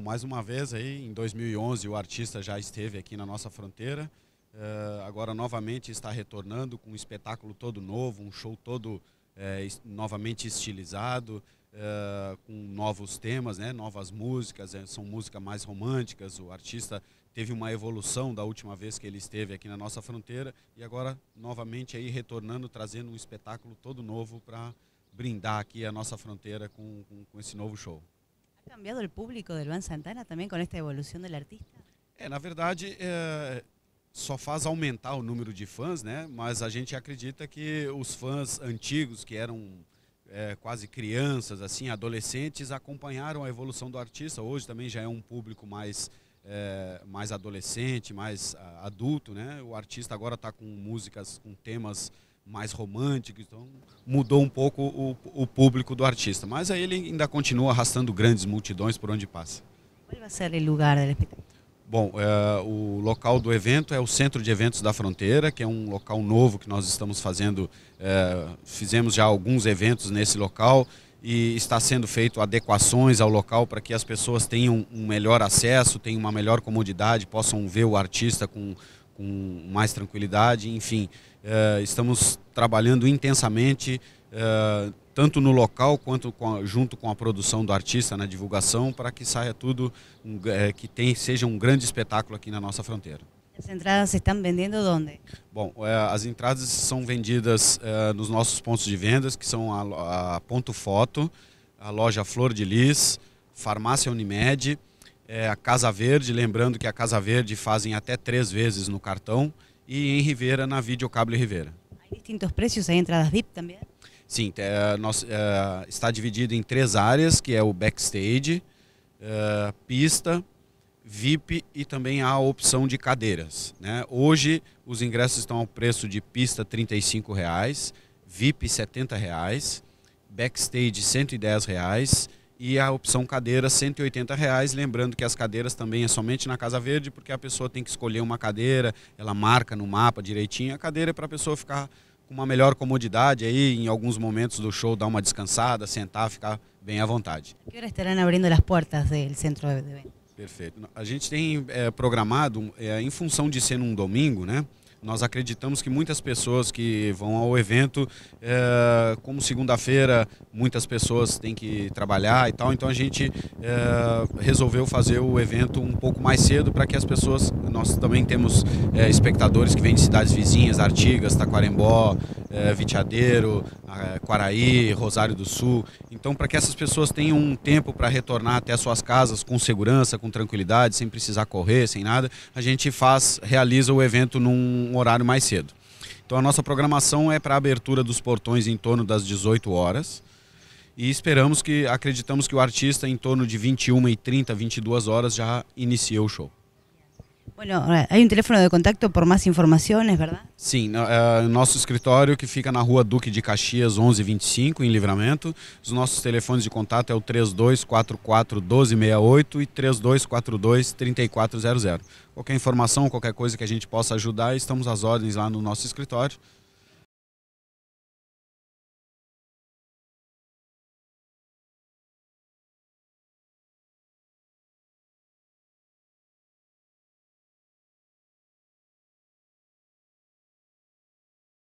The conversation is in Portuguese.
Mais uma vez aí, em 2011 o artista já esteve aqui na nossa fronteira, uh, agora novamente está retornando com um espetáculo todo novo, um show todo é, novamente estilizado, eh, com novos temas, né, novas músicas, é, são músicas mais românticas. O artista teve uma evolução da última vez que ele esteve aqui na nossa fronteira e agora novamente aí retornando, trazendo um espetáculo todo novo para brindar aqui a nossa fronteira com, com, com esse novo show. ¿Ha cambiado el público del Van Santana também com esta evolução do artista? É, na verdade, é, só faz aumentar o número de fãs, né? Mas a gente acredita que os fãs antigos, que eram é, quase crianças, assim, adolescentes, acompanharam a evolução do artista. Hoje também já é um público mais é, mais adolescente, mais adulto, né? O artista agora está com músicas, com temas mais romântico, então mudou um pouco o, o, público do artista. Mas aí ele ainda continua arrastando grandes multidões por onde passa. Qual vai ser o lugar do espetáculo? Bom, é, o local do evento é o Centro de Eventos da Fronteira, que é um local novo que nós estamos fazendo. É, fizemos já alguns eventos nesse local e está sendo feito adequações ao local para que as pessoas tenham um melhor acesso, tenham uma melhor comodidade, possam ver o artista com com mais tranquilidade. Enfim, eh, estamos trabalhando intensamente, eh, tanto no local quanto junto com a produção do artista, na divulgação, para que saia tudo, eh, que tem, seja um grande espetáculo aqui na nossa fronteira. As entradas estão vendendo onde? Bom, as entradas são vendidas nos nossos pontos de vendas, que são a, Ponto Foto, a loja Flor de Lis, Farmácia Unimed, é, a Casa Verde, lembrando que a Casa Verde fazem até três vezes no cartão, e em Rivera, na Videocable Rivera. Há distintos preços, há entradas VIP também? É? Sim, é, nós, é, está dividido em três áreas, que é o backstage, é, pista, VIP e também há a opção de cadeiras. Né? Hoje os ingressos estão ao preço de pista R$ reais, VIP R$ reais, backstage R$ 110, reais, e a opção cadeira 180 reais, lembrando que as cadeiras também é somente na Casa Verde, porque a pessoa tem que escolher uma cadeira, ela marca no mapa direitinho a cadeira é para a pessoa ficar com uma melhor comodidade aí em alguns momentos do show dar uma descansada, sentar, ficar bem à vontade. Que horas estarão abrindo as portas do centro de eventos? Perfeito. A gente tem é, programado, é, em função de ser num domingo, né? Nós acreditamos que muitas pessoas que vão ao evento, é, como segunda-feira, muitas pessoas têm que trabalhar e tal, então a gente é, resolveu fazer o evento um pouco mais cedo para que as pessoas. Nós também temos é, espectadores que vêm de cidades vizinhas, Artigas, Taquarembó, é, Vitiadeiro, Quaraí, Rosário do Sul. Então, para que essas pessoas tenham um tempo para retornar até suas casas com segurança, com tranquilidade, sem precisar correr, sem nada, a gente faz, realiza o evento num horário mais cedo. Então, a nossa programação é para a abertura dos portões em torno das 18 horas e esperamos que, acreditamos que o artista em torno de 21 e 30, 22 horas já inicie o show. Bueno, há um telefone de contato por mais informações, verdade? Sim, é, nosso escritório que fica na rua Duque de Caxias 1125, em Livramento. Os nossos telefones de contato é o 3244 1268 e 3242 3400. Qualquer informação, qualquer coisa que a gente possa ajudar, estamos às ordens lá no nosso escritório.